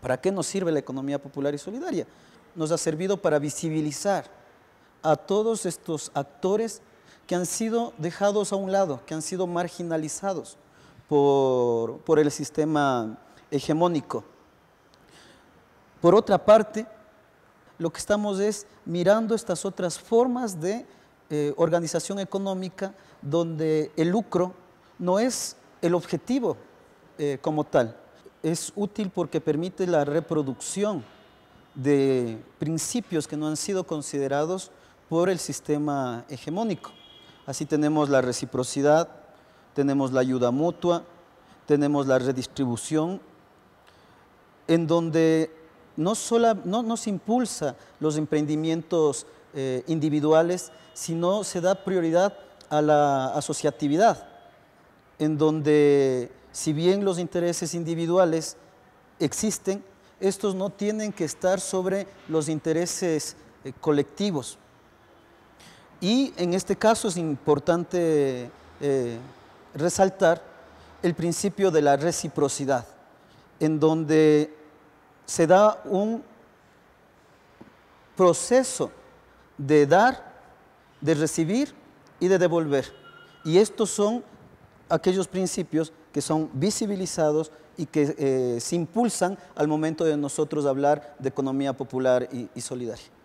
¿Para qué nos sirve la economía popular y solidaria? Nos ha servido para visibilizar a todos estos actores que han sido dejados a un lado, que han sido marginalizados por, el sistema hegemónico. Por otra parte, lo que estamos es mirando estas otras formas de eh, organización económica donde el lucro no es el objetivo eh, como tal, es útil porque permite la reproducción de principios que no han sido considerados por el sistema hegemónico. Así tenemos la reciprocidad, tenemos la ayuda mutua, tenemos la redistribución, en donde no, solo no, se impulsa los emprendimientos eh, individuales, sino se da prioridad a la asociatividad, en donde si bien los intereses individuales existen, estos no tienen que estar sobre los intereses eh, colectivos. Y en este caso es importante eh, resaltar el principio de la reciprocidad, en donde se da un proceso de dar, de recibir y de devolver. Y estos son aquellos principios que son visibilizados y que eh, se impulsan al momento de nosotros hablar de economía popular y solidaria.